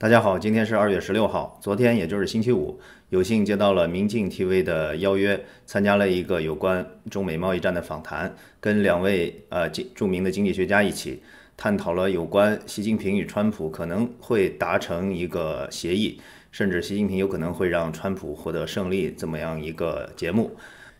大家好，今天是二月十六号，昨天也就是星期五，有幸接到了民进 TV 的邀约，参加了一个有关中美贸易战的访谈，跟两位呃著名的经济学家一起探讨了有关习近平与川普可能会达成一个协议，甚至习近平有可能会让川普获得胜利这么样一个节目。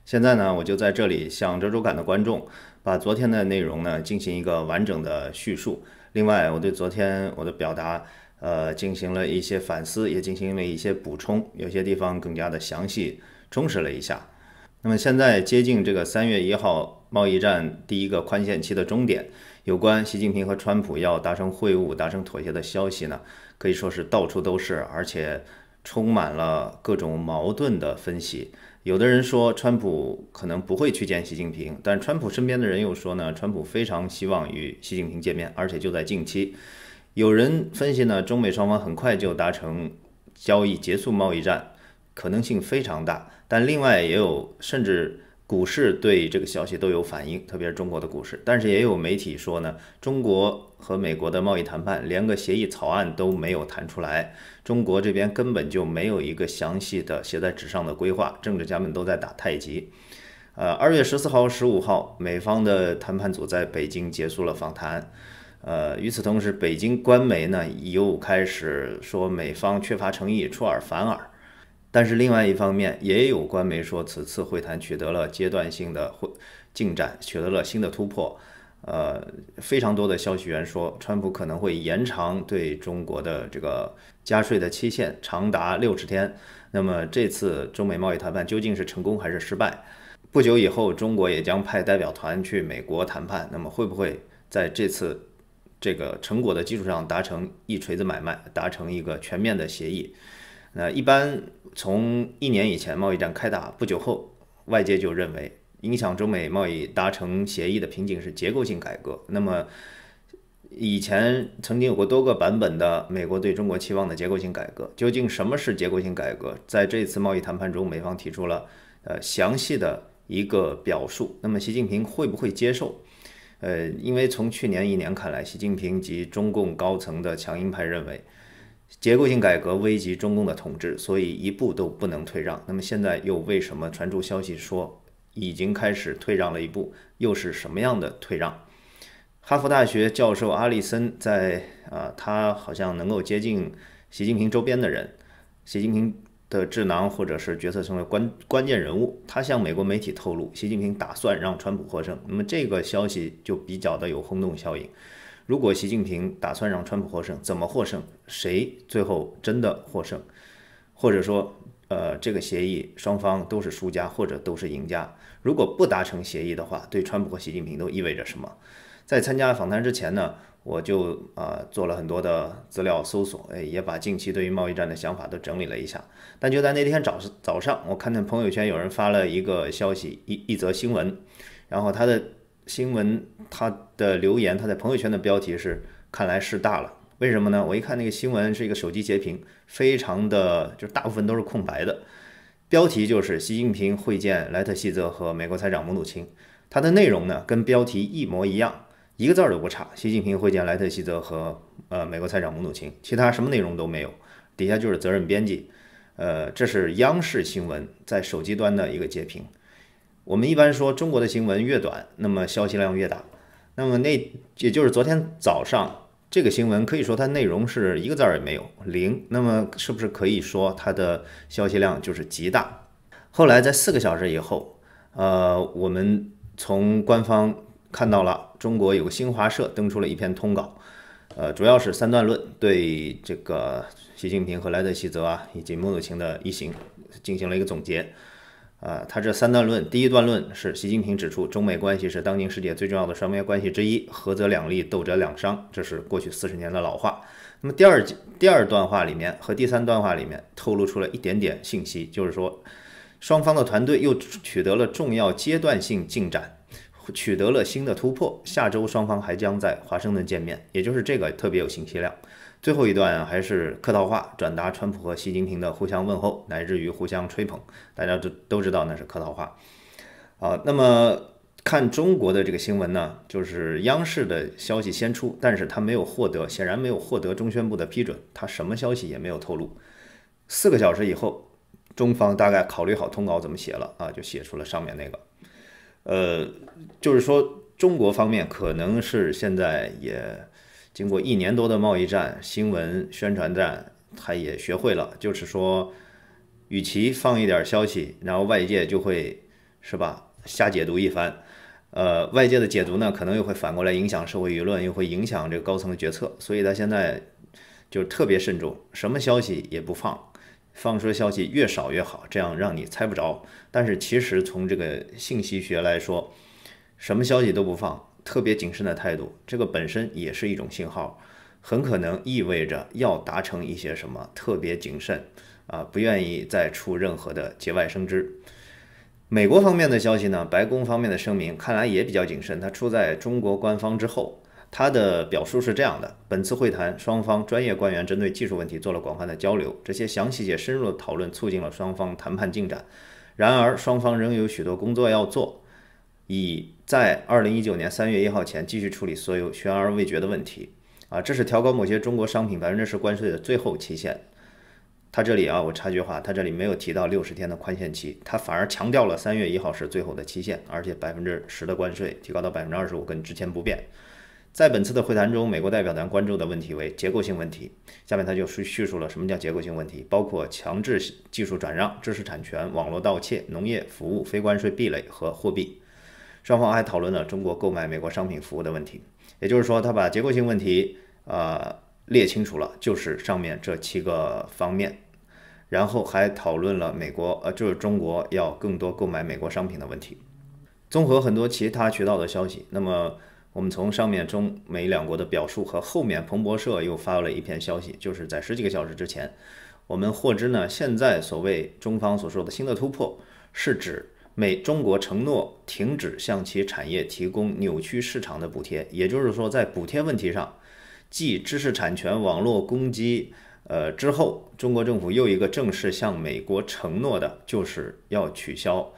现在呢，我就在这里向周周感的观众，把昨天的内容呢进行一个完整的叙述。另外，我对昨天我的表达。呃，进行了一些反思，也进行了一些补充，有些地方更加的详细充实了一下。那么现在接近这个三月一号贸易战第一个宽限期的终点，有关习近平和川普要达成会晤、达成妥协的消息呢，可以说是到处都是，而且充满了各种矛盾的分析。有的人说川普可能不会去见习近平，但川普身边的人又说呢，川普非常希望与习近平见面，而且就在近期。有人分析呢，中美双方很快就达成交易，结束贸易战可能性非常大。但另外也有，甚至股市对这个消息都有反应，特别是中国的股市。但是也有媒体说呢，中国和美国的贸易谈判连个协议草案都没有谈出来，中国这边根本就没有一个详细的写在纸上的规划，政治家们都在打太极。呃，二月十四号、十五号，美方的谈判组在北京结束了访谈。呃，与此同时，北京官媒呢又开始说美方缺乏诚意，出尔反尔。但是另外一方面，也有官媒说此次会谈取得了阶段性的会进展，取得了新的突破。呃，非常多的消息源说，川普可能会延长对中国的这个加税的期限，长达六十天。那么这次中美贸易谈判究竟是成功还是失败？不久以后，中国也将派代表团去美国谈判。那么会不会在这次？这个成果的基础上达成一锤子买卖，达成一个全面的协议。那一般从一年以前贸易战开打不久后，外界就认为影响中美贸易达成协议的瓶颈是结构性改革。那么以前曾经有过多个版本的美国对中国期望的结构性改革，究竟什么是结构性改革？在这次贸易谈判中，美方提出了呃详细的一个表述。那么习近平会不会接受？呃，因为从去年一年看来，习近平及中共高层的强硬派认为，结构性改革危及中共的统治，所以一步都不能退让。那么现在又为什么传出消息说已经开始退让了一步？又是什么样的退让？哈佛大学教授阿里森在啊，他好像能够接近习近平周边的人，习近平。的智囊或者是决策层的关关键人物，他向美国媒体透露，习近平打算让川普获胜。那么这个消息就比较的有轰动效应。如果习近平打算让川普获胜，怎么获胜？谁最后真的获胜？或者说，呃，这个协议双方都是输家，或者都是赢家？如果不达成协议的话，对川普和习近平都意味着什么？在参加访谈之前呢？我就啊做了很多的资料搜索，哎，也把近期对于贸易战的想法都整理了一下。但就在那天早早上，我看见朋友圈有人发了一个消息，一一则新闻。然后他的新闻，他的留言，他在朋友圈的标题是“看来事大了”。为什么呢？我一看那个新闻是一个手机截屏，非常的，就大部分都是空白的。标题就是“习近平会见莱特希泽和美国财长姆努钦”。它的内容呢，跟标题一模一样。一个字儿都不差。习近平会见莱特希泽和呃美国财长姆努钦，其他什么内容都没有，底下就是责任编辑。呃，这是央视新闻在手机端的一个截屏。我们一般说中国的新闻越短，那么消息量越大。那么那也就是昨天早上这个新闻，可以说它内容是一个字儿也没有零。那么是不是可以说它的消息量就是极大？后来在四个小时以后，呃，我们从官方看到了。中国有个新华社登出了一篇通稿，呃，主要是三段论对这个习近平和莱德希泽啊以及穆鲁清的一行进行了一个总结，啊，他这三段论，第一段论是习近平指出，中美关系是当今世界最重要的双边关系之一，合则两利，斗则两伤，这是过去四十年的老话。那么第二第二段话里面和第三段话里面透露出了一点点信息，就是说双方的团队又取得了重要阶段性进展。取得了新的突破，下周双方还将在华盛顿见面，也就是这个特别有信息量。最后一段还是客套话，转达川普和习近平的互相问候，乃至于互相吹捧，大家都都知道那是客套话。好，那么看中国的这个新闻呢，就是央视的消息先出，但是他没有获得，显然没有获得中宣部的批准，他什么消息也没有透露。四个小时以后，中方大概考虑好通稿怎么写了啊，就写出了上面那个。呃，就是说，中国方面可能是现在也经过一年多的贸易战、新闻宣传战，他也学会了，就是说，与其放一点消息，然后外界就会是吧，瞎解读一番，呃，外界的解读呢，可能又会反过来影响社会舆论，又会影响这个高层的决策，所以他现在就特别慎重，什么消息也不放。放出的消息越少越好，这样让你猜不着。但是其实从这个信息学来说，什么消息都不放，特别谨慎的态度，这个本身也是一种信号，很可能意味着要达成一些什么，特别谨慎啊，不愿意再出任何的节外生枝。美国方面的消息呢，白宫方面的声明看来也比较谨慎，它出在中国官方之后。他的表述是这样的：本次会谈，双方专业官员针对技术问题做了广泛的交流，这些详细且深入的讨论促进了双方谈判进展。然而，双方仍有许多工作要做，以在二零一九年三月一号前继续处理所有悬而未决的问题。啊，这是调高某些中国商品百分之十关税的最后期限。他这里啊，我插句话，他这里没有提到六十天的宽限期，他反而强调了三月一号是最后的期限，而且百分之十的关税提高到百分之二十五，跟之前不变。在本次的会谈中，美国代表团关注的问题为结构性问题。下面他就叙叙述了什么叫结构性问题，包括强制技术转让、知识产权、网络盗窃、农业服务、非关税壁垒和货币。双方还讨论了中国购买美国商品服务的问题，也就是说，他把结构性问题呃列清楚了，就是上面这七个方面。然后还讨论了美国呃，就是中国要更多购买美国商品的问题。综合很多其他渠道的消息，那么。我们从上面中美两国的表述和后面彭博社又发了一篇消息，就是在十几个小时之前，我们获知呢，现在所谓中方所说的新的突破，是指美中国承诺停止向其产业提供扭曲市场的补贴，也就是说，在补贴问题上，继知识产权网络攻击呃之后，中国政府又一个正式向美国承诺的，就是要取消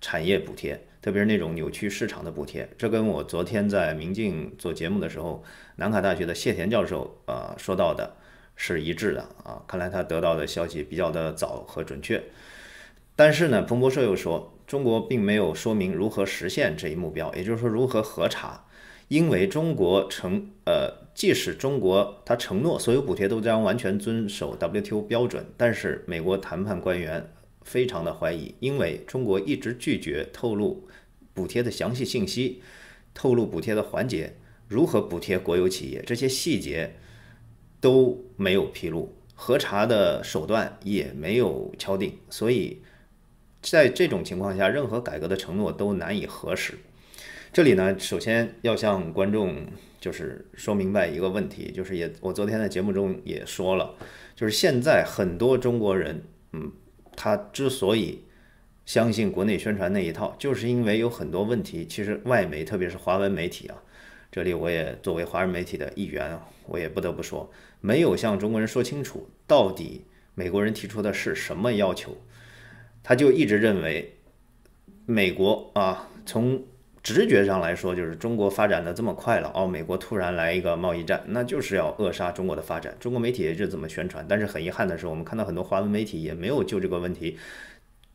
产业补贴。特别是那种扭曲市场的补贴，这跟我昨天在《明镜》做节目的时候，南卡大学的谢田教授呃说到的是一致的啊。看来他得到的消息比较的早和准确。但是呢，彭博社又说，中国并没有说明如何实现这一目标，也就是说如何核查，因为中国承呃，即使中国他承诺所有补贴都将完全遵守 WTO 标准，但是美国谈判官员。非常的怀疑，因为中国一直拒绝透露补贴的详细信息，透露补贴的环节，如何补贴国有企业，这些细节都没有披露，核查的手段也没有敲定，所以在这种情况下，任何改革的承诺都难以核实。这里呢，首先要向观众就是说明白一个问题，就是也我昨天在节目中也说了，就是现在很多中国人，嗯。他之所以相信国内宣传那一套，就是因为有很多问题。其实外媒，特别是华文媒体啊，这里我也作为华人媒体的一员，我也不得不说，没有向中国人说清楚到底美国人提出的是什么要求，他就一直认为美国啊，从。直觉上来说，就是中国发展的这么快了，哦，美国突然来一个贸易战，那就是要扼杀中国的发展。中国媒体就怎么宣传，但是很遗憾的是，我们看到很多华文媒体也没有就这个问题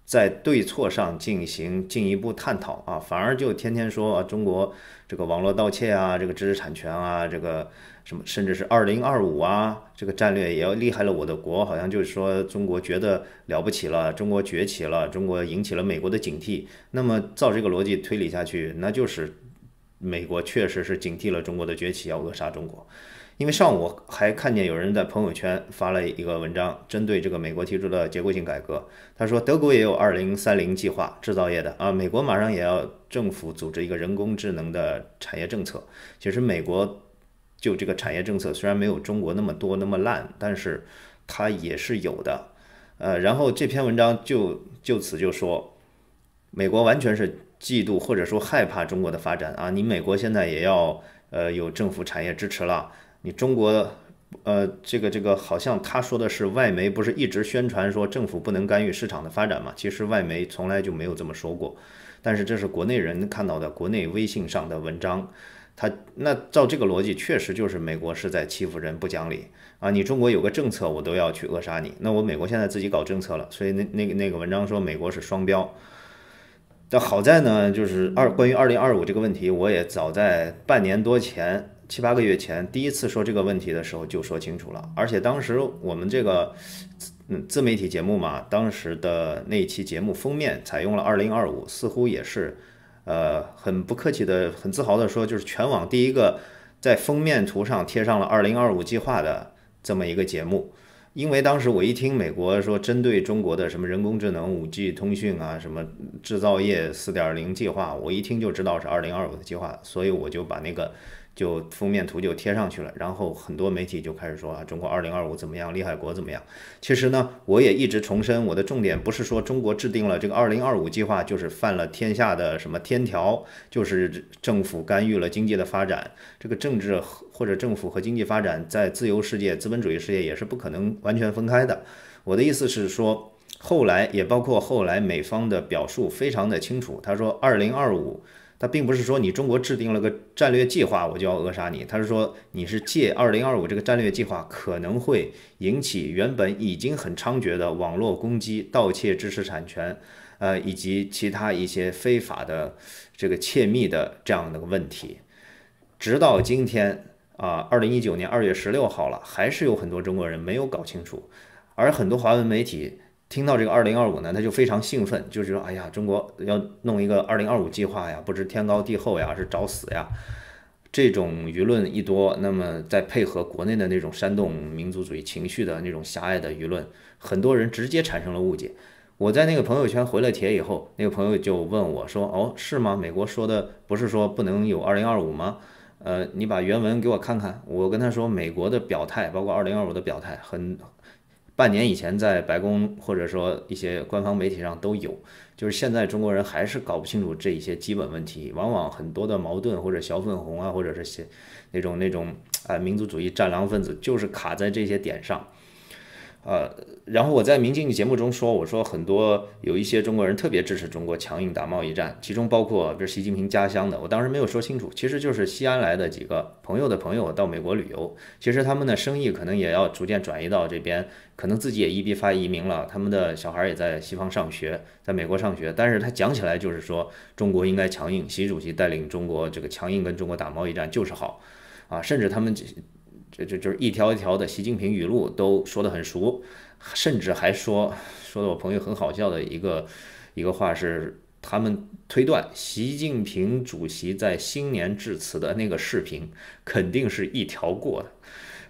在对错上进行进一步探讨啊，反而就天天说啊，中国这个网络盗窃啊，这个知识产权啊，这个。什么甚至是二零二五啊，这个战略也要厉害了，我的国好像就是说中国觉得了不起了，中国崛起了，中国引起了美国的警惕。那么照这个逻辑推理下去，那就是美国确实是警惕了中国的崛起，要扼杀中国。因为上午还看见有人在朋友圈发了一个文章，针对这个美国提出的结构性改革，他说德国也有二零三零计划，制造业的啊，美国马上也要政府组织一个人工智能的产业政策。其实美国。就这个产业政策，虽然没有中国那么多那么烂，但是它也是有的。呃，然后这篇文章就就此就说，美国完全是嫉妒或者说害怕中国的发展啊！你美国现在也要呃有政府产业支持了，你中国呃这个这个好像他说的是外媒不是一直宣传说政府不能干预市场的发展嘛？其实外媒从来就没有这么说过，但是这是国内人看到的国内微信上的文章。他那照这个逻辑，确实就是美国是在欺负人、不讲理啊！你中国有个政策，我都要去扼杀你。那我美国现在自己搞政策了，所以那那个那个文章说美国是双标。但好在呢，就是二关于二零二五这个问题，我也早在半年多前、七八个月前第一次说这个问题的时候就说清楚了。而且当时我们这个嗯，自媒体节目嘛，当时的那期节目封面采用了二零二五，似乎也是。呃，很不客气的，很自豪的说，就是全网第一个在封面图上贴上了“二零二五计划”的这么一个节目。因为当时我一听美国说针对中国的什么人工智能、五 G 通讯啊，什么制造业四点零计划，我一听就知道是二零二五的计划，所以我就把那个。就封面图就贴上去了，然后很多媒体就开始说啊，中国二零二五怎么样，厉害国怎么样？其实呢，我也一直重申，我的重点不是说中国制定了这个二零二五计划就是犯了天下的什么天条，就是政府干预了经济的发展。这个政治或者政府和经济发展在自由世界、资本主义世界也是不可能完全分开的。我的意思是说，后来也包括后来美方的表述非常的清楚，他说二零二五。他并不是说你中国制定了个战略计划我就要扼杀你，他是说你是借二零二五这个战略计划可能会引起原本已经很猖獗的网络攻击、盗窃知识产权，呃以及其他一些非法的这个窃密的这样的问题。直到今天啊，二零一九年二月十六号了，还是有很多中国人没有搞清楚，而很多华文媒体。听到这个二零二五呢，他就非常兴奋，就是说，哎呀，中国要弄一个二零二五计划呀，不知天高地厚呀，是找死呀！这种舆论一多，那么再配合国内的那种煽动民族主义情绪的那种狭隘的舆论，很多人直接产生了误解。我在那个朋友圈回了帖以后，那个朋友就问我说：“哦，是吗？美国说的不是说不能有二零二五吗？呃，你把原文给我看看。”我跟他说，美国的表态，包括二零二五的表态，很。半年以前，在白宫或者说一些官方媒体上都有，就是现在中国人还是搞不清楚这一些基本问题，往往很多的矛盾或者小粉红啊，或者是些那种那种啊民族主义战狼分子，就是卡在这些点上。呃，然后我在《进的节目中说，我说很多有一些中国人特别支持中国强硬打贸易战，其中包括比如习近平家乡的，我当时没有说清楚，其实就是西安来的几个朋友的朋友到美国旅游，其实他们的生意可能也要逐渐转移到这边，可能自己也一笔发移民了，他们的小孩也在西方上学，在美国上学，但是他讲起来就是说中国应该强硬，习主席带领中国这个强硬跟中国打贸易战就是好，啊，甚至他们。就就就是一条一条的习近平语录都说得很熟，甚至还说说的我朋友很好笑的一个一个话是，他们推断习近平主席在新年致辞的那个视频肯定是一条过的。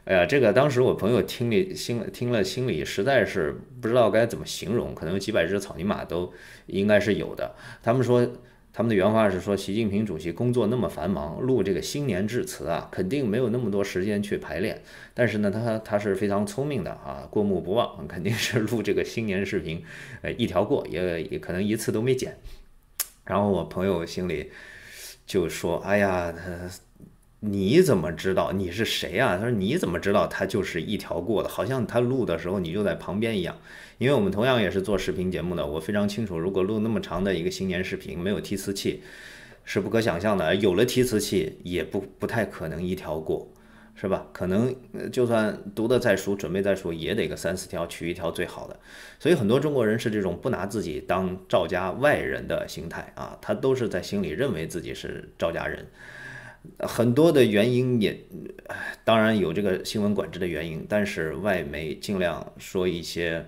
哎呀，这个当时我朋友听了心听了心里实在是不知道该怎么形容，可能几百只草泥马都应该是有的。他们说。他们的原话是说：“习近平主席工作那么繁忙，录这个新年致辞啊，肯定没有那么多时间去排练。但是呢，他他是非常聪明的啊，过目不忘，肯定是录这个新年视频，呃，一条过，也也可能一次都没剪。”然后我朋友心里就说：“哎呀。”你怎么知道你是谁啊？他说你怎么知道他就是一条过的？好像他录的时候你就在旁边一样。因为我们同样也是做视频节目的，我非常清楚，如果录那么长的一个新年视频，没有提词器是不可想象的。有了提词器，也不不太可能一条过，是吧？可能就算读的再熟，准备再熟，也得个三四条，取一条最好的。所以很多中国人是这种不拿自己当赵家外人的心态啊，他都是在心里认为自己是赵家人。很多的原因也，当然有这个新闻管制的原因，但是外媒尽量说一些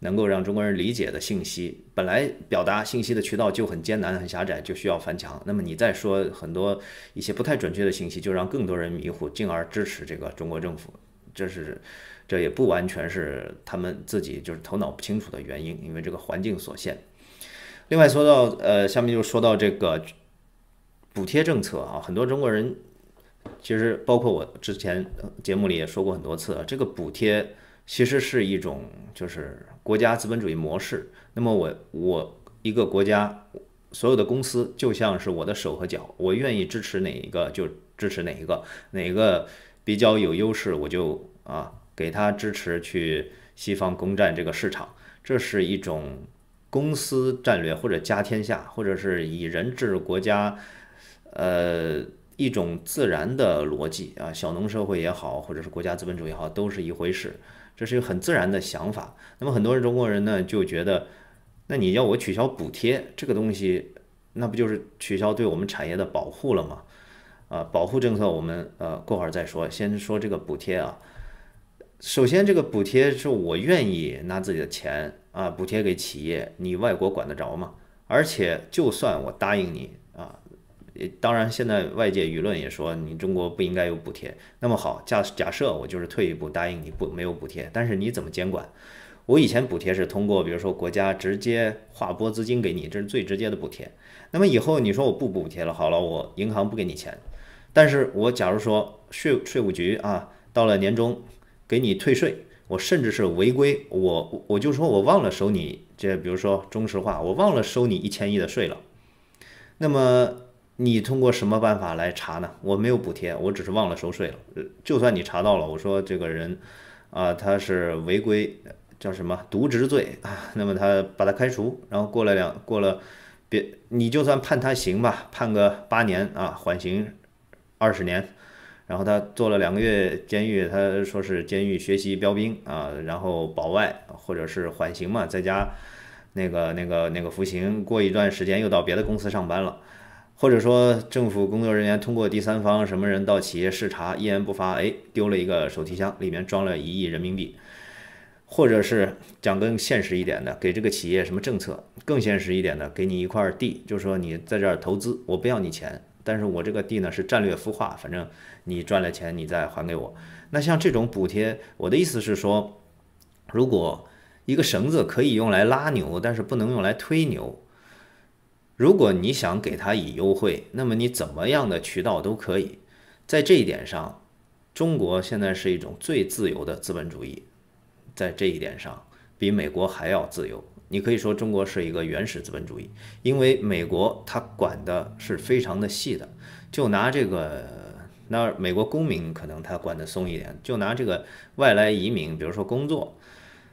能够让中国人理解的信息。本来表达信息的渠道就很艰难、很狭窄，就需要翻墙。那么你再说很多一些不太准确的信息，就让更多人迷糊，进而支持这个中国政府。这是，这也不完全是他们自己就是头脑不清楚的原因，因为这个环境所限。另外说到，呃，下面就说到这个。补贴政策啊，很多中国人其实包括我之前节目里也说过很多次啊，这个补贴其实是一种就是国家资本主义模式。那么我我一个国家所有的公司就像是我的手和脚，我愿意支持哪一个就支持哪一个，哪个比较有优势我就啊给他支持去西方攻占这个市场，这是一种公司战略或者家天下，或者是以人治国家。呃，一种自然的逻辑啊，小农社会也好，或者是国家资本主义也好，都是一回事。这是一个很自然的想法。那么很多人中国人呢，就觉得，那你要我取消补贴这个东西，那不就是取消对我们产业的保护了吗？啊，保护政策我们呃过会儿再说，先说这个补贴啊。首先，这个补贴是我愿意拿自己的钱啊补贴给企业，你外国管得着吗？而且，就算我答应你。当然，现在外界舆论也说你中国不应该有补贴。那么好，假假设我就是退一步答应你不没有补贴，但是你怎么监管？我以前补贴是通过比如说国家直接划拨资金给你，这是最直接的补贴。那么以后你说我不补贴了，好了，我银行不给你钱，但是我假如说税税务局啊，到了年终给你退税，我甚至是违规，我我就说我忘了收你这比如说中石化，我忘了收你一千亿的税了，那么。你通过什么办法来查呢？我没有补贴，我只是忘了收税了。就算你查到了，我说这个人，啊，他是违规，叫什么渎职罪啊？那么他把他开除，然后过了两过了，别你就算判他刑吧，判个八年啊，缓刑二十年，然后他坐了两个月监狱，他说是监狱学习标兵啊，然后保外或者是缓刑嘛，在家那个那个那个服刑，过一段时间又到别的公司上班了。或者说，政府工作人员通过第三方什么人到企业视察，一言不发，哎，丢了一个手提箱，里面装了一亿人民币。或者是讲更现实一点的，给这个企业什么政策？更现实一点的，给你一块地，就说你在这儿投资，我不要你钱，但是我这个地呢是战略孵化，反正你赚了钱你再还给我。那像这种补贴，我的意思是说，如果一个绳子可以用来拉牛，但是不能用来推牛。如果你想给他以优惠，那么你怎么样的渠道都可以。在这一点上，中国现在是一种最自由的资本主义，在这一点上比美国还要自由。你可以说中国是一个原始资本主义，因为美国它管的是非常的细的。就拿这个，那美国公民可能他管的松一点，就拿这个外来移民，比如说工作，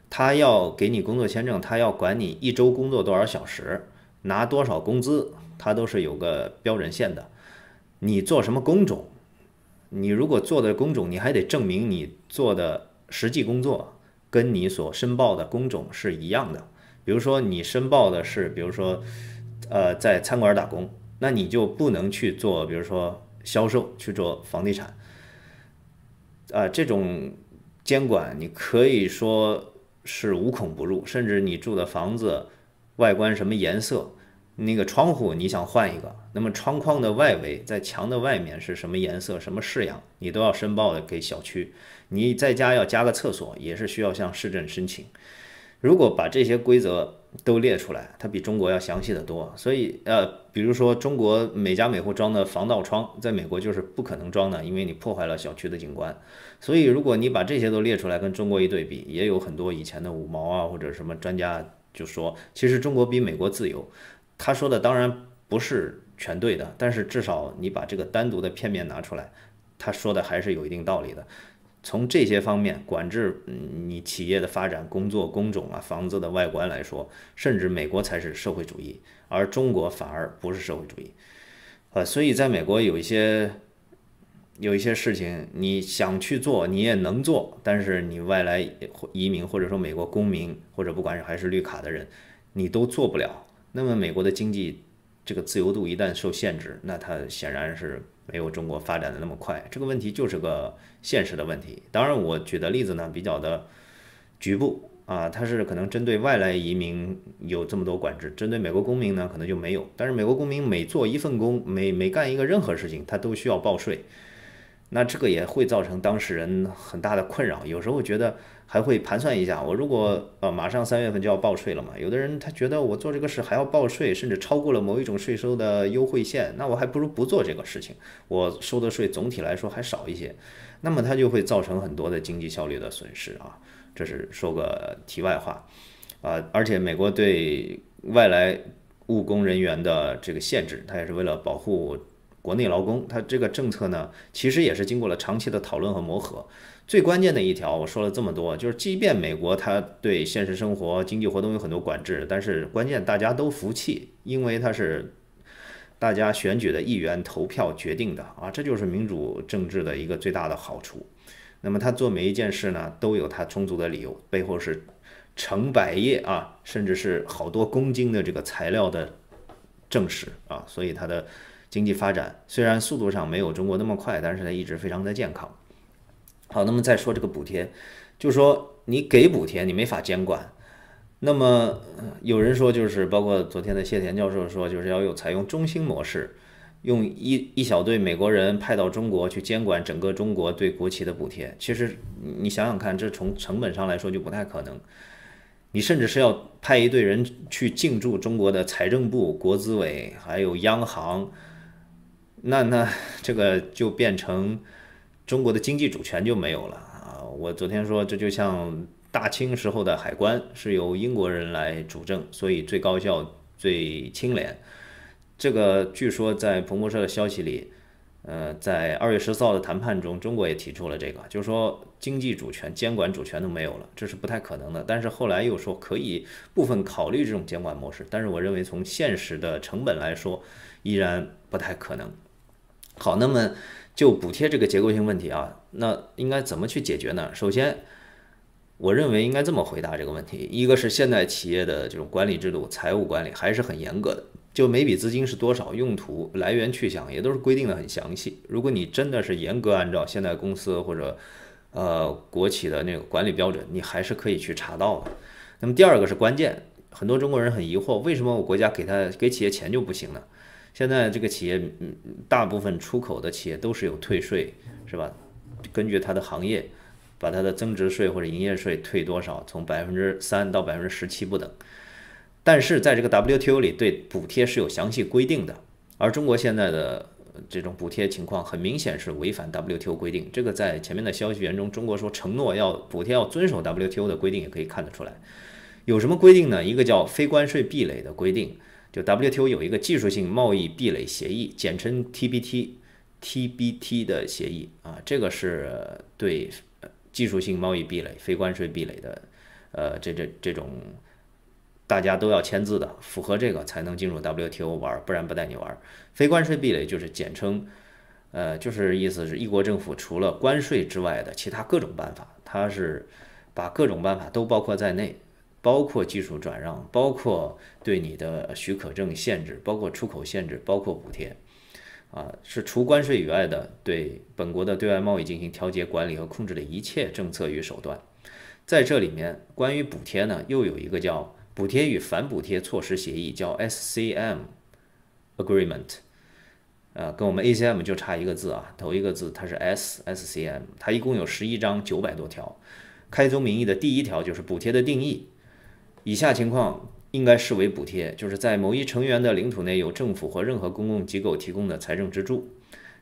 他要给你工作签证，他要管你一周工作多少小时。拿多少工资，它都是有个标准线的。你做什么工种，你如果做的工种，你还得证明你做的实际工作跟你所申报的工种是一样的。比如说你申报的是，比如说，呃，在餐馆打工，那你就不能去做，比如说销售，去做房地产。啊，这种监管你可以说是无孔不入，甚至你住的房子。外观什么颜色？那个窗户你想换一个？那么窗框的外围在墙的外面是什么颜色、什么式样，你都要申报的给小区。你在家要加个厕所，也是需要向市政申请。如果把这些规则都列出来，它比中国要详细的多。所以呃，比如说中国每家每户装的防盗窗，在美国就是不可能装的，因为你破坏了小区的景观。所以如果你把这些都列出来，跟中国一对比，也有很多以前的五毛啊或者什么专家。就说，其实中国比美国自由。他说的当然不是全对的，但是至少你把这个单独的片面拿出来，他说的还是有一定道理的。从这些方面管制你企业的发展、工作工种啊、房子的外观来说，甚至美国才是社会主义，而中国反而不是社会主义。呃，所以在美国有一些。有一些事情你想去做，你也能做，但是你外来移民或者说美国公民或者不管是还是绿卡的人，你都做不了。那么美国的经济这个自由度一旦受限制，那它显然是没有中国发展的那么快。这个问题就是个现实的问题。当然我举的例子呢比较的局部啊，它是可能针对外来移民有这么多管制，针对美国公民呢可能就没有。但是美国公民每做一份工，每每干一个任何事情，他都需要报税。那这个也会造成当事人很大的困扰，有时候觉得还会盘算一下，我如果呃马上三月份就要报税了嘛，有的人他觉得我做这个事还要报税，甚至超过了某一种税收的优惠线，那我还不如不做这个事情，我收的税总体来说还少一些，那么它就会造成很多的经济效率的损失啊，这是说个题外话，呃，而且美国对外来务工人员的这个限制，它也是为了保护。国内劳工，他这个政策呢，其实也是经过了长期的讨论和磨合。最关键的一条，我说了这么多，就是即便美国他对现实生活、经济活动有很多管制，但是关键大家都服气，因为它是大家选举的议员投票决定的啊，这就是民主政治的一个最大的好处。那么他做每一件事呢，都有他充足的理由，背后是成百页啊，甚至是好多公斤的这个材料的证实啊，所以他的。经济发展虽然速度上没有中国那么快，但是它一直非常的健康。好，那么再说这个补贴，就说你给补贴，你没法监管。那么有人说，就是包括昨天的谢田教授说，就是要有采用中心模式，用一一小队美国人派到中国去监管整个中国对国企的补贴。其实你想想看，这从成本上来说就不太可能。你甚至是要派一队人去进驻中国的财政部、国资委，还有央行。那那这个就变成中国的经济主权就没有了啊！我昨天说这就像大清时候的海关是由英国人来主政，所以最高效、最清廉。这个据说在彭博社的消息里，呃，在二月十四号的谈判中，中国也提出了这个，就是说经济主权、监管主权都没有了，这是不太可能的。但是后来又说可以部分考虑这种监管模式，但是我认为从现实的成本来说，依然不太可能。好，那么就补贴这个结构性问题啊，那应该怎么去解决呢？首先，我认为应该这么回答这个问题：一个是现代企业的这种管理制度、财务管理还是很严格的，就每笔资金是多少、用途、来源、去向也都是规定的很详细。如果你真的是严格按照现在公司或者呃国企的那个管理标准，你还是可以去查到的。那么第二个是关键，很多中国人很疑惑，为什么我国家给他给企业钱就不行呢？现在这个企业，大部分出口的企业都是有退税，是吧？根据它的行业，把它的增值税或者营业税退多少，从百分之三到百分之十七不等。但是在这个 WTO 里，对补贴是有详细规定的。而中国现在的这种补贴情况，很明显是违反 WTO 规定。这个在前面的消息源中，中国说承诺要补贴，要遵守 WTO 的规定，也可以看得出来。有什么规定呢？一个叫非关税壁垒的规定。就 WTO 有一个技术性贸易壁垒协议，简称 TBT，TBT 的协议啊，这个是对技术性贸易壁垒、非关税壁垒的，呃，这这这种大家都要签字的，符合这个才能进入 WTO 玩，不然不带你玩。非关税壁垒就是简称，呃，就是意思是一国政府除了关税之外的其他各种办法，它是把各种办法都包括在内。包括技术转让，包括对你的许可证限制，包括出口限制，包括补贴，啊，是除关税以外的对本国的对外贸易进行调节、管理和控制的一切政策与手段。在这里面，关于补贴呢，又有一个叫《补贴与反补贴措施协议》，叫 SCM Agreement，呃，跟我们 ACM 就差一个字啊，头一个字它是 S SCM，它一共有十一章九百多条。开宗明义的第一条就是补贴的定义。以下情况应该视为补贴，就是在某一成员的领土内有政府或任何公共机构提供的财政支柱。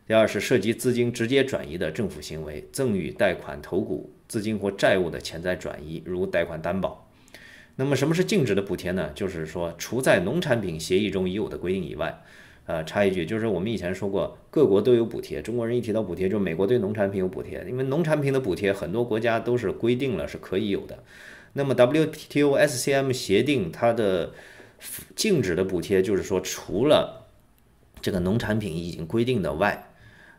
第二是涉及资金直接转移的政府行为，赠与、贷款、投股、资金或债务的潜在转移，如贷款担保。那么什么是禁止的补贴呢？就是说，除在农产品协议中已有的规定以外，呃，插一句，就是我们以前说过，各国都有补贴。中国人一提到补贴，就美国对农产品有补贴，因为农产品的补贴很多国家都是规定了是可以有的。那么 WTO SCM 协定它的禁止的补贴，就是说除了这个农产品已经规定的外，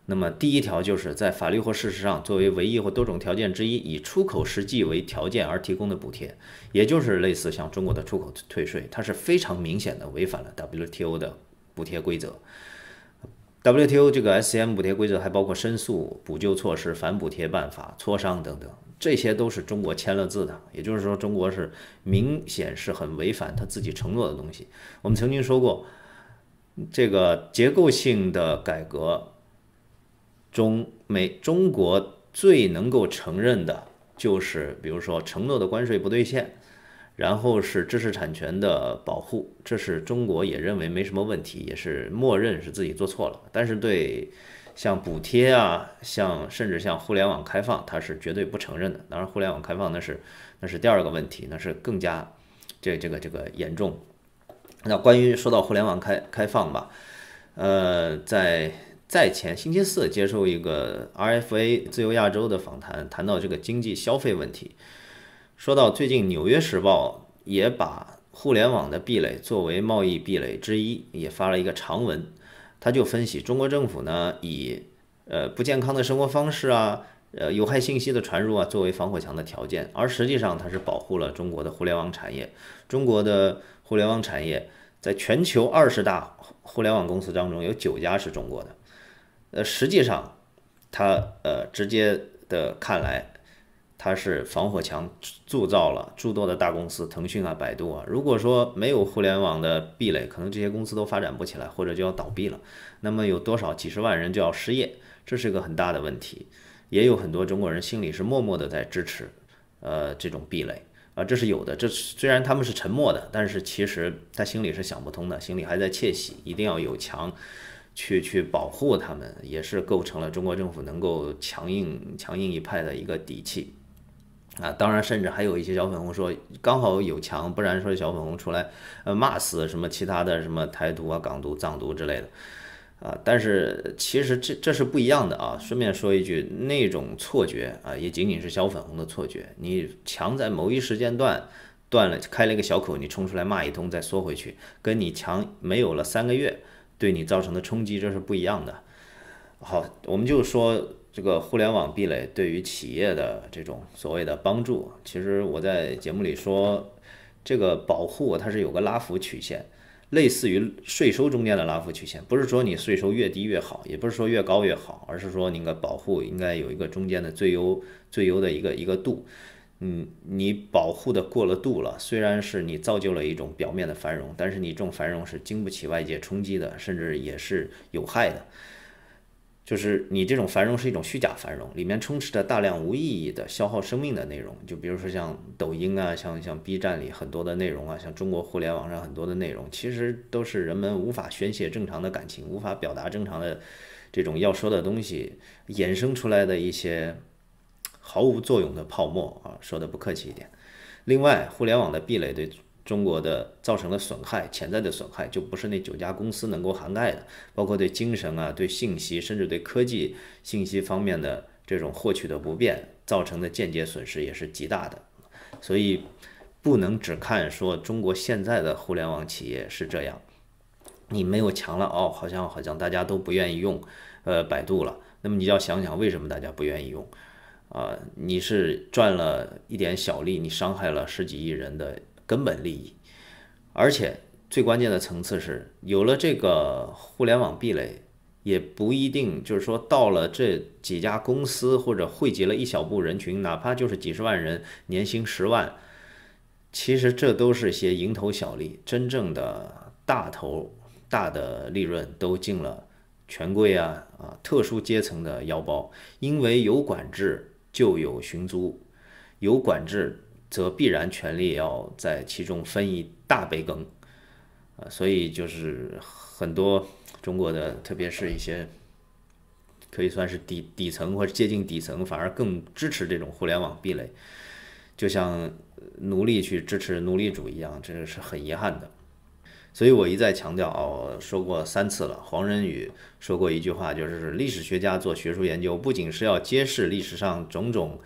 那么第一条就是在法律或事实上作为唯一或多种条件之一，以出口实际为条件而提供的补贴，也就是类似像中国的出口退税，它是非常明显的违反了 WTO 的补贴规则。WTO 这个 SCM 补贴规则还包括申诉、补救措施、反补贴办法、磋商等等。这些都是中国签了字的，也就是说，中国是明显是很违反他自己承诺的东西。我们曾经说过，这个结构性的改革，中美中国最能够承认的就是，比如说承诺的关税不兑现，然后是知识产权的保护，这是中国也认为没什么问题，也是默认是自己做错了，但是对。像补贴啊，像甚至像互联网开放，他是绝对不承认的。当然，互联网开放那是那是第二个问题，那是更加这这个这个严重。那关于说到互联网开开放吧，呃，在在前星期四接受一个 RFA 自由亚洲的访谈，谈到这个经济消费问题，说到最近《纽约时报》也把互联网的壁垒作为贸易壁垒之一，也发了一个长文。他就分析，中国政府呢以，呃不健康的生活方式啊，呃有害信息的传入啊作为防火墙的条件，而实际上它是保护了中国的互联网产业。中国的互联网产业在全球二十大互联网公司当中有九家是中国的，呃，实际上，它呃直接的看来。它是防火墙铸造了诸多的大公司，腾讯啊、百度啊。如果说没有互联网的壁垒，可能这些公司都发展不起来，或者就要倒闭了。那么有多少几十万人就要失业，这是一个很大的问题。也有很多中国人心里是默默的在支持，呃，这种壁垒啊，这是有的。这虽然他们是沉默的，但是其实他心里是想不通的，心里还在窃喜，一定要有墙，去去保护他们，也是构成了中国政府能够强硬强硬一派的一个底气。啊，当然，甚至还有一些小粉红说，刚好有墙，不然说小粉红出来，呃，骂死什么其他的什么台独啊、港独、藏独之类的，啊，但是其实这这是不一样的啊。顺便说一句，那种错觉啊，也仅仅是小粉红的错觉。你墙在某一时间段断了，开了一个小口，你冲出来骂一通，再缩回去，跟你墙没有了三个月，对你造成的冲击这是不一样的。好，我们就说。这个互联网壁垒对于企业的这种所谓的帮助，其实我在节目里说，这个保护它是有个拉幅曲线，类似于税收中间的拉幅曲线，不是说你税收越低越好，也不是说越高越好，而是说你的保护应该有一个中间的最优最优的一个一个度。嗯，你保护的过了度了，虽然是你造就了一种表面的繁荣，但是你这种繁荣是经不起外界冲击的，甚至也是有害的。就是你这种繁荣是一种虚假繁荣，里面充斥着大量无意义的消耗生命的内容。就比如说像抖音啊，像像 B 站里很多的内容啊，像中国互联网上很多的内容，其实都是人们无法宣泄正常的感情，无法表达正常的这种要说的东西，衍生出来的一些毫无作用的泡沫啊。说的不客气一点。另外，互联网的壁垒对。中国的造成的损害，潜在的损害就不是那九家公司能够涵盖的，包括对精神啊、对信息，甚至对科技信息方面的这种获取的不便造成的间接损失也是极大的，所以不能只看说中国现在的互联网企业是这样，你没有强了哦，好像好像大家都不愿意用，呃，百度了，那么你要想想为什么大家不愿意用，啊，你是赚了一点小利，你伤害了十几亿人的。根本利益，而且最关键的层次是，有了这个互联网壁垒，也不一定就是说到了这几家公司或者汇集了一小部人群，哪怕就是几十万人，年薪十万，其实这都是些蝇头小利，真正的大头、大的利润都进了权贵啊啊特殊阶层的腰包，因为有管制就有寻租，有管制。则必然权力要在其中分一大杯羹，啊，所以就是很多中国的，特别是一些可以算是底底层或者接近底层，反而更支持这种互联网壁垒，就像奴隶去支持奴隶主一样，这是很遗憾的。所以我一再强调，说过三次了。黄仁宇说过一句话，就是历史学家做学术研究，不仅是要揭示历史上种种。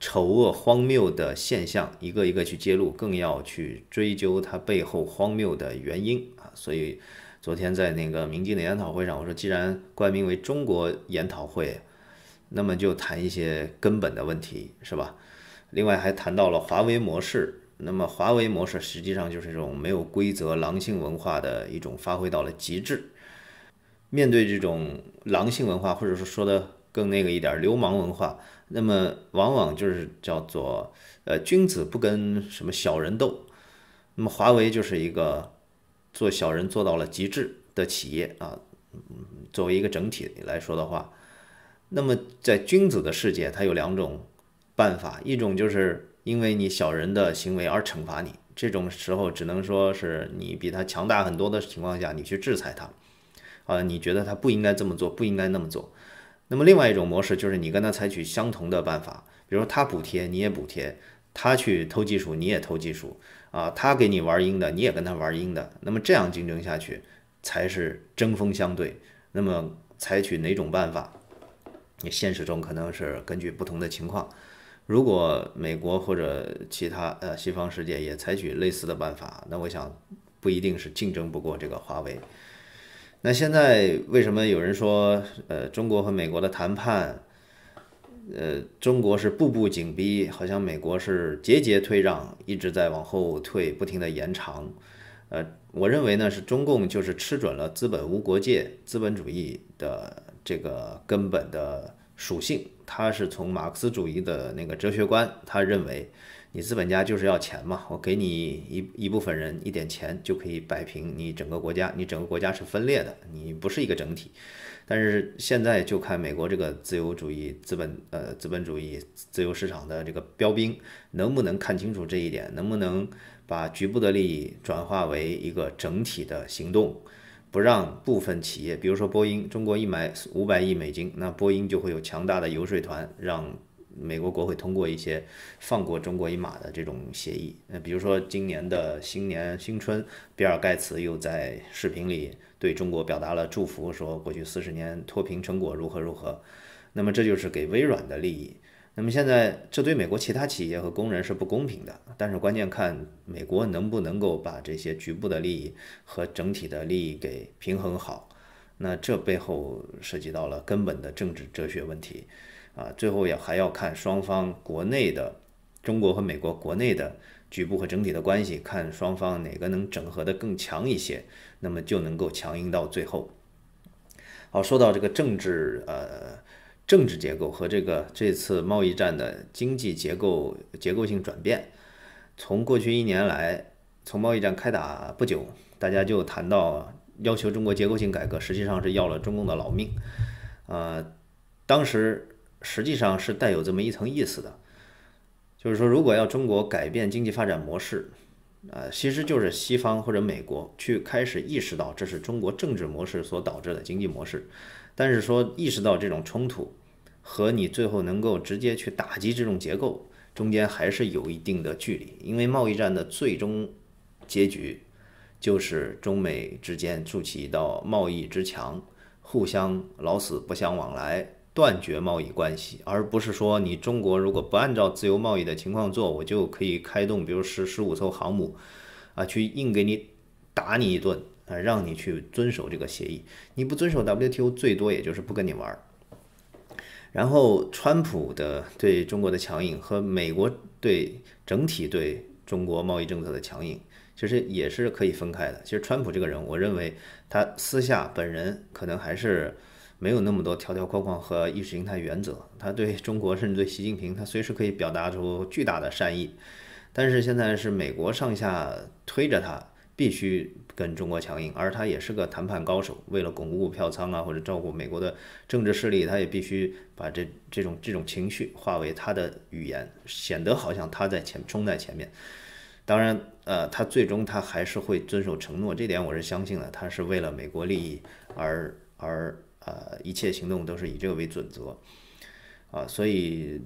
丑恶荒谬的现象，一个一个去揭露，更要去追究它背后荒谬的原因啊！所以，昨天在那个民进的研讨会上，我说，既然冠名为中国研讨会，那么就谈一些根本的问题，是吧？另外还谈到了华为模式，那么华为模式实际上就是一种没有规则、狼性文化的一种发挥到了极致。面对这种狼性文化，或者说说的更那个一点，流氓文化。那么往往就是叫做，呃，君子不跟什么小人斗。那么华为就是一个做小人做到了极致的企业啊。作为一个整体来说的话，那么在君子的世界，它有两种办法，一种就是因为你小人的行为而惩罚你，这种时候只能说是你比他强大很多的情况下，你去制裁他。啊，你觉得他不应该这么做，不应该那么做。那么另外一种模式就是你跟他采取相同的办法，比如说他补贴你也补贴，他去偷技术你也偷技术，啊，他给你玩阴的你也跟他玩阴的，那么这样竞争下去才是针锋相对。那么采取哪种办法，你现实中可能是根据不同的情况。如果美国或者其他呃西方世界也采取类似的办法，那我想不一定是竞争不过这个华为。那现在为什么有人说，呃，中国和美国的谈判，呃，中国是步步紧逼，好像美国是节节退让，一直在往后退，不停的延长。呃，我认为呢，是中共就是吃准了资本无国界，资本主义的这个根本的属性，他是从马克思主义的那个哲学观，他认为。你资本家就是要钱嘛，我给你一一部分人一点钱就可以摆平你整个国家，你整个国家是分裂的，你不是一个整体。但是现在就看美国这个自由主义资本呃资本主义自由市场的这个标兵能不能看清楚这一点，能不能把局部的利益转化为一个整体的行动，不让部分企业，比如说波音，中国一买五百亿美金，那波音就会有强大的游说团让。美国国会通过一些放过中国一马的这种协议，那比如说今年的新年新春，比尔盖茨又在视频里对中国表达了祝福，说过去四十年脱贫成果如何如何，那么这就是给微软的利益，那么现在这对美国其他企业和工人是不公平的，但是关键看美国能不能够把这些局部的利益和整体的利益给平衡好，那这背后涉及到了根本的政治哲学问题。啊，最后也还要看双方国内的中国和美国国内的局部和整体的关系，看双方哪个能整合的更强一些，那么就能够强硬到最后。好，说到这个政治呃政治结构和这个这次贸易战的经济结构结构性转变，从过去一年来，从贸易战开打不久，大家就谈到要求中国结构性改革，实际上是要了中共的老命呃。当时。实际上是带有这么一层意思的，就是说，如果要中国改变经济发展模式，呃，其实就是西方或者美国去开始意识到这是中国政治模式所导致的经济模式，但是说意识到这种冲突和你最后能够直接去打击这种结构，中间还是有一定的距离，因为贸易战的最终结局就是中美之间筑起一道贸易之墙，互相老死不相往来。断绝贸易关系，而不是说你中国如果不按照自由贸易的情况做，我就可以开动，比如十十五艘航母，啊，去硬给你打你一顿，啊，让你去遵守这个协议。你不遵守 WTO，最多也就是不跟你玩。然后，川普的对中国的强硬和美国对整体对中国贸易政策的强硬，其实也是可以分开的。其实，川普这个人，我认为他私下本人可能还是。没有那么多条条框框和意识形态原则，他对中国甚至对习近平，他随时可以表达出巨大的善意。但是现在是美国上下推着他，必须跟中国强硬，而他也是个谈判高手。为了巩固票仓啊，或者照顾美国的政治势力，他也必须把这这种这种情绪化为他的语言，显得好像他在前冲在前面。当然，呃，他最终他还是会遵守承诺，这点我是相信的。他是为了美国利益而而。呃，一切行动都是以这个为准则，啊，所以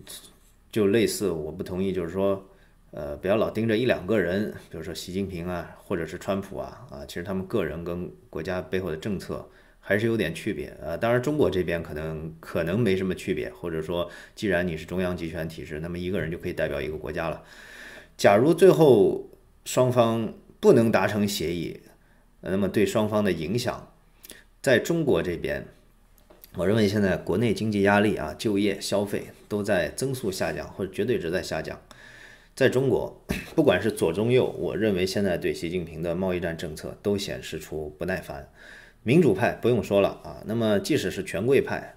就类似我不同意，就是说，呃，不要老盯着一两个人，比如说习近平啊，或者是川普啊，啊，其实他们个人跟国家背后的政策还是有点区别啊。当然，中国这边可能可能没什么区别，或者说，既然你是中央集权体制，那么一个人就可以代表一个国家了。假如最后双方不能达成协议，那么对双方的影响，在中国这边。我认为现在国内经济压力啊，就业、消费都在增速下降或者绝对值在下降。在中国，不管是左、中、右，我认为现在对习近平的贸易战政策都显示出不耐烦。民主派不用说了啊，那么即使是权贵派，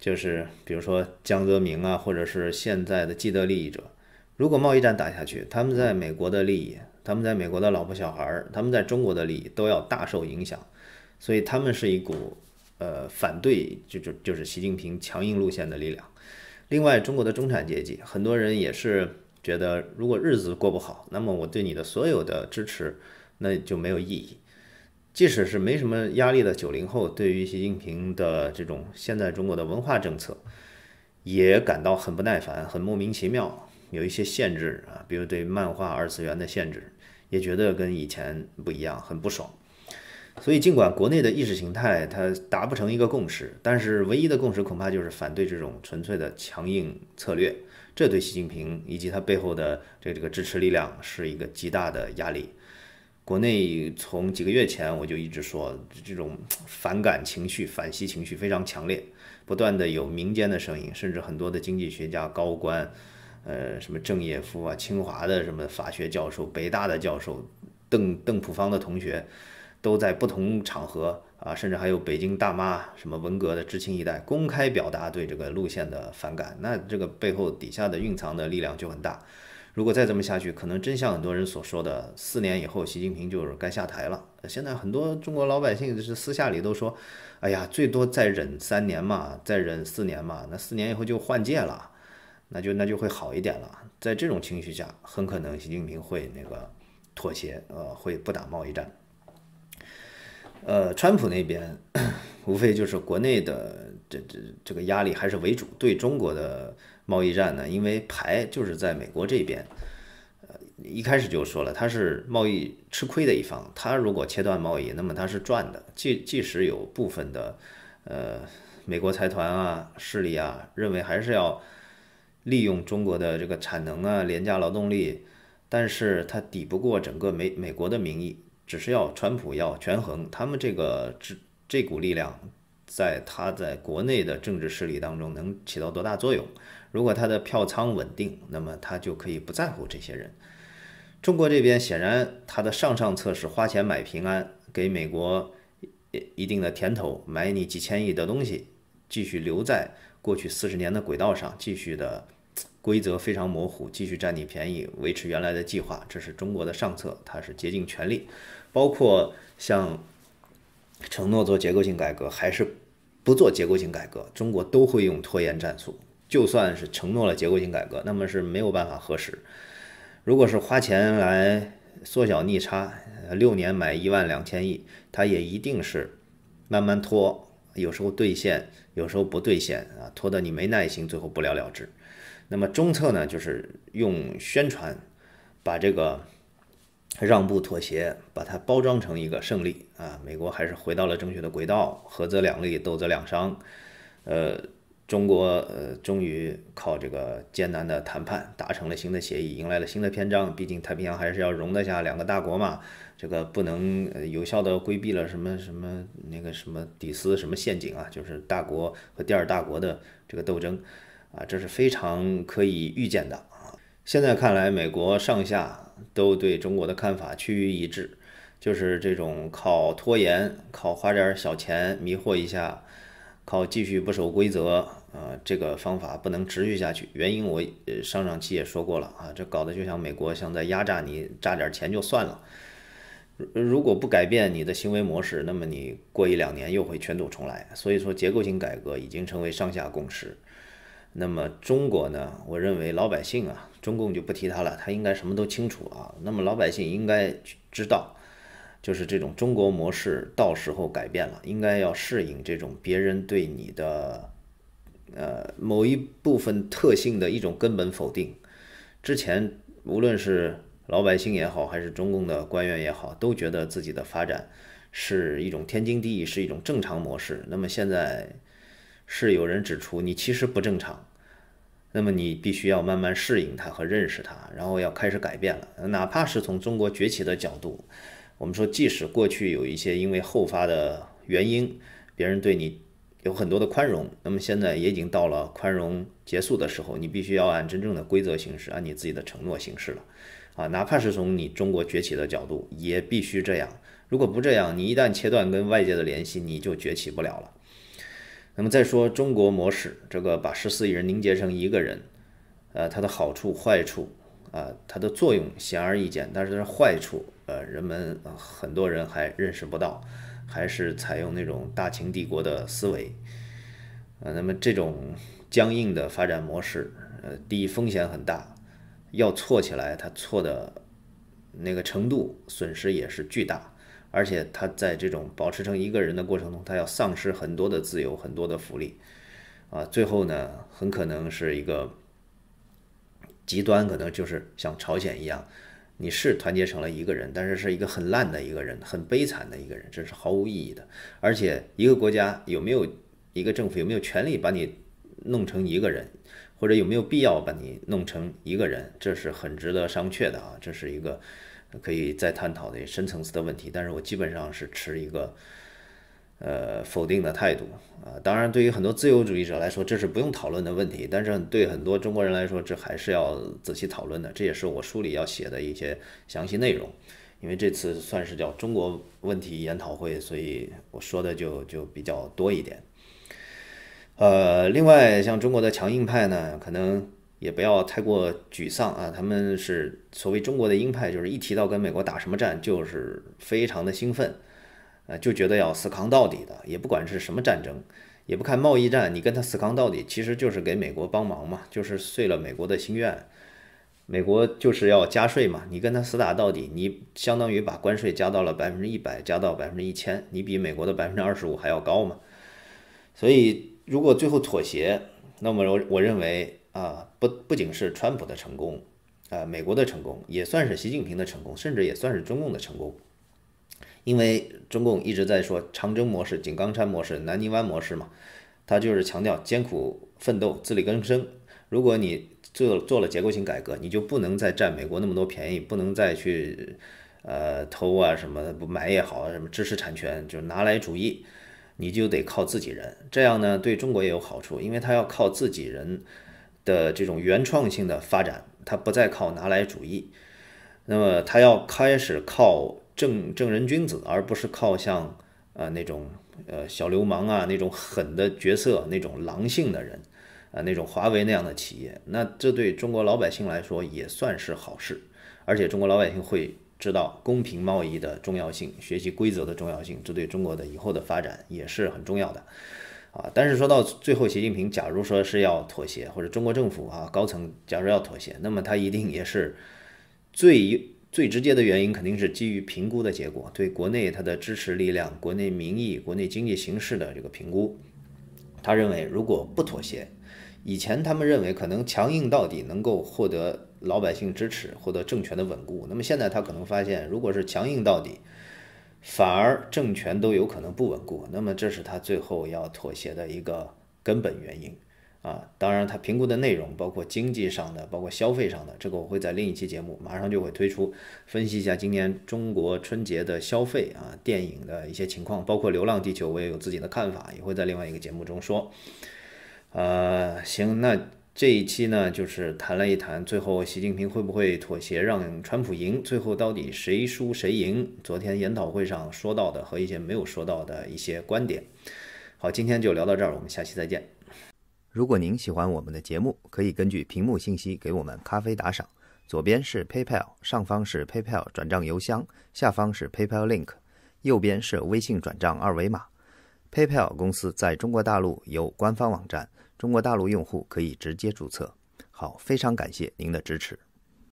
就是比如说江泽民啊，或者是现在的既得利益者，如果贸易战打下去，他们在美国的利益、他们在美国的老婆小孩、他们在中国的利益都要大受影响，所以他们是一股。呃，反对就就就是习近平强硬路线的力量。另外，中国的中产阶级很多人也是觉得，如果日子过不好，那么我对你的所有的支持那就没有意义。即使是没什么压力的九零后，对于习近平的这种现在中国的文化政策，也感到很不耐烦、很莫名其妙。有一些限制啊，比如对漫画二次元的限制，也觉得跟以前不一样，很不爽。所以，尽管国内的意识形态它达不成一个共识，但是唯一的共识恐怕就是反对这种纯粹的强硬策略。这对习近平以及他背后的这这个支持力量是一个极大的压力。国内从几个月前我就一直说，这种反感情绪、反西情绪非常强烈，不断的有民间的声音，甚至很多的经济学家、高官，呃，什么郑也夫啊、清华的什么法学教授、北大的教授、邓邓普方的同学。都在不同场合啊，甚至还有北京大妈、什么文革的知青一代公开表达对这个路线的反感，那这个背后底下的蕴藏的力量就很大。如果再这么下去，可能真像很多人所说的，四年以后习近平就是该下台了。现在很多中国老百姓是私下里都说，哎呀，最多再忍三年嘛，再忍四年嘛，那四年以后就换届了，那就那就会好一点了。在这种情绪下，很可能习近平会那个妥协，呃，会不打贸易战。呃，川普那边无非就是国内的这这这个压力还是为主，对中国的贸易战呢，因为牌就是在美国这边，呃，一开始就说了他是贸易吃亏的一方，他如果切断贸易，那么他是赚的，即即使有部分的，呃，美国财团啊势力啊认为还是要利用中国的这个产能啊廉价劳动力，但是他抵不过整个美美国的民意。只是要川普要权衡他们这个这这股力量，在他在国内的政治势力当中能起到多大作用？如果他的票仓稳定，那么他就可以不在乎这些人。中国这边显然他的上上策是花钱买平安，给美国一一定的甜头，买你几千亿的东西，继续留在过去四十年的轨道上，继续的规则非常模糊，继续占你便宜，维持原来的计划。这是中国的上策，他是竭尽全力。包括像承诺做结构性改革，还是不做结构性改革，中国都会用拖延战术。就算是承诺了结构性改革，那么是没有办法核实。如果是花钱来缩小逆差，六年买一万两千亿，它也一定是慢慢拖，有时候兑现，有时候不兑现啊，拖得你没耐心，最后不了了之。那么中策呢，就是用宣传把这个。让步妥协，把它包装成一个胜利啊！美国还是回到了正确的轨道，合则两利，斗则两伤。呃，中国呃终于靠这个艰难的谈判达成了新的协议，迎来了新的篇章。毕竟太平洋还是要容得下两个大国嘛，这个不能呃、有效的规避了什么什么那个什么底斯什么陷阱啊，就是大国和第二大国的这个斗争啊，这是非常可以预见的啊。现在看来，美国上下。都对中国的看法趋于一致，就是这种靠拖延、靠花点小钱迷惑一下、靠继续不守规则啊，这个方法不能持续下去。原因我上上期也说过了啊，这搞得就像美国像在压榨你，榨点钱就算了。如如果不改变你的行为模式，那么你过一两年又会卷土重来。所以说，结构性改革已经成为上下共识。那么中国呢？我认为老百姓啊，中共就不提他了，他应该什么都清楚啊。那么老百姓应该知道，就是这种中国模式到时候改变了，应该要适应这种别人对你的，呃，某一部分特性的一种根本否定。之前无论是老百姓也好，还是中共的官员也好，都觉得自己的发展是一种天经地义，是一种正常模式。那么现在。是有人指出你其实不正常，那么你必须要慢慢适应它和认识它，然后要开始改变了。哪怕是从中国崛起的角度，我们说即使过去有一些因为后发的原因，别人对你有很多的宽容，那么现在也已经到了宽容结束的时候，你必须要按真正的规则行事，按你自己的承诺行事了。啊，哪怕是从你中国崛起的角度，也必须这样。如果不这样，你一旦切断跟外界的联系，你就崛起不了了。那么再说中国模式，这个把十四亿人凝结成一个人，呃，它的好处、坏处，啊，它的作用显而易见，但是坏处，呃，人们很多人还认识不到，还是采用那种大秦帝国的思维，啊，那么这种僵硬的发展模式，呃，第一风险很大，要错起来，它错的那个程度，损失也是巨大。而且他在这种保持成一个人的过程中，他要丧失很多的自由、很多的福利，啊，最后呢，很可能是一个极端，可能就是像朝鲜一样，你是团结成了一个人，但是是一个很烂的一个人，很悲惨的一个人，这是毫无意义的。而且一个国家有没有一个政府有没有权利把你弄成一个人，或者有没有必要把你弄成一个人，这是很值得商榷的啊，这是一个。可以再探讨的深层次的问题，但是我基本上是持一个呃否定的态度啊。当然，对于很多自由主义者来说，这是不用讨论的问题，但是对很多中国人来说，这还是要仔细讨论的。这也是我书里要写的一些详细内容，因为这次算是叫中国问题研讨会，所以我说的就就比较多一点。呃，另外像中国的强硬派呢，可能。也不要太过沮丧啊！他们是所谓中国的鹰派，就是一提到跟美国打什么战，就是非常的兴奋，呃，就觉得要死扛到底的，也不管是什么战争，也不看贸易战，你跟他死扛到底，其实就是给美国帮忙嘛，就是遂了美国的心愿。美国就是要加税嘛，你跟他死打到底，你相当于把关税加到了百分之一百，加到百分之一千，你比美国的百分之二十五还要高嘛。所以如果最后妥协，那么我我认为啊。不不仅是川普的成功，啊，美国的成功，也算是习近平的成功，甚至也算是中共的成功，因为中共一直在说长征模式、井冈山模式、南泥湾模式嘛，他就是强调艰苦奋斗、自力更生。如果你做做了结构性改革，你就不能再占美国那么多便宜，不能再去呃偷啊什么不买也好，什么知识产权就是拿来主义，你就得靠自己人，这样呢对中国也有好处，因为他要靠自己人。的这种原创性的发展，它不再靠拿来主义，那么它要开始靠正正人君子，而不是靠像呃那种呃小流氓啊那种狠的角色，那种狼性的人啊那种华为那样的企业。那这对中国老百姓来说也算是好事，而且中国老百姓会知道公平贸易的重要性，学习规则的重要性，这对中国的以后的发展也是很重要的。啊，但是说到最后，习近平假如说是要妥协，或者中国政府啊高层假如要妥协，那么他一定也是最最直接的原因，肯定是基于评估的结果，对国内他的支持力量、国内民意、国内经济形势的这个评估。他认为如果不妥协，以前他们认为可能强硬到底能够获得老百姓支持，获得政权的稳固，那么现在他可能发现，如果是强硬到底。反而政权都有可能不稳固，那么这是他最后要妥协的一个根本原因啊。当然，他评估的内容包括经济上的，包括消费上的，这个我会在另一期节目马上就会推出分析一下今年中国春节的消费啊，电影的一些情况，包括《流浪地球》，我也有自己的看法，也会在另外一个节目中说。呃，行，那。这一期呢，就是谈了一谈，最后习近平会不会妥协让川普赢？最后到底谁输谁赢？昨天研讨会上说到的和一些没有说到的一些观点。好，今天就聊到这儿，我们下期再见。如果您喜欢我们的节目，可以根据屏幕信息给我们咖啡打赏。左边是 PayPal，上方是 PayPal 转账邮箱，下方是 PayPal link，右边是微信转账二维码。PayPal 公司在中国大陆有官方网站。中国大陆用户可以直接注册。好，非常感谢您的支持。